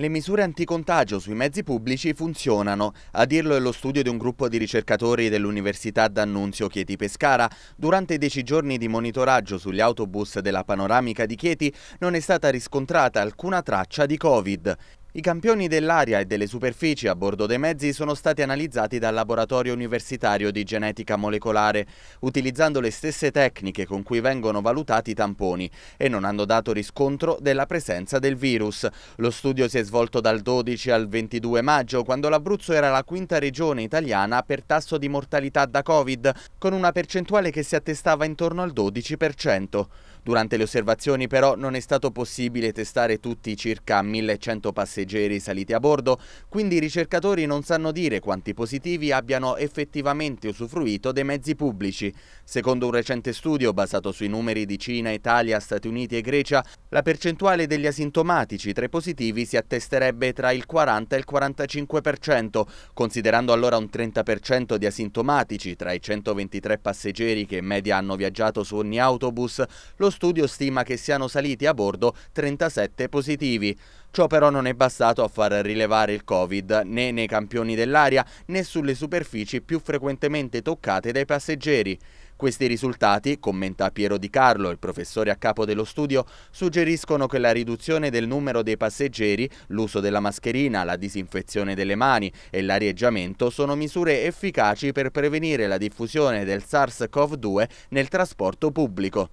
Le misure anticontagio sui mezzi pubblici funzionano, a dirlo è lo studio di un gruppo di ricercatori dell'Università d'Annunzio Chieti Pescara. Durante i dieci giorni di monitoraggio sugli autobus della panoramica di Chieti non è stata riscontrata alcuna traccia di Covid. I campioni dell'aria e delle superfici a bordo dei mezzi sono stati analizzati dal Laboratorio Universitario di Genetica Molecolare, utilizzando le stesse tecniche con cui vengono valutati i tamponi e non hanno dato riscontro della presenza del virus. Lo studio si è svolto dal 12 al 22 maggio, quando l'Abruzzo era la quinta regione italiana per tasso di mortalità da Covid, con una percentuale che si attestava intorno al 12%. Durante le osservazioni però non è stato possibile testare tutti i circa 1100 passeggeri passeggeri saliti a bordo, quindi i ricercatori non sanno dire quanti positivi abbiano effettivamente usufruito dei mezzi pubblici. Secondo un recente studio basato sui numeri di Cina, Italia, Stati Uniti e Grecia, la percentuale degli asintomatici tra i positivi si attesterebbe tra il 40 e il 45%, considerando allora un 30% di asintomatici tra i 123 passeggeri che in media hanno viaggiato su ogni autobus, lo studio stima che siano saliti a bordo 37 positivi. Ciò però non è bastato bastato a far rilevare il Covid né nei campioni dell'aria né sulle superfici più frequentemente toccate dai passeggeri. Questi risultati, commenta Piero Di Carlo, il professore a capo dello studio, suggeriscono che la riduzione del numero dei passeggeri, l'uso della mascherina, la disinfezione delle mani e l'arieggiamento sono misure efficaci per prevenire la diffusione del SARS-CoV-2 nel trasporto pubblico.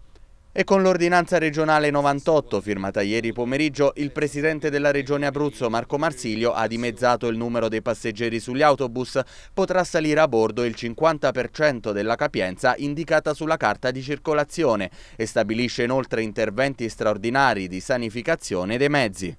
E con l'ordinanza regionale 98, firmata ieri pomeriggio, il presidente della regione Abruzzo, Marco Marsilio, ha dimezzato il numero dei passeggeri sugli autobus. Potrà salire a bordo il 50% della capienza indicata sulla carta di circolazione e stabilisce inoltre interventi straordinari di sanificazione dei mezzi.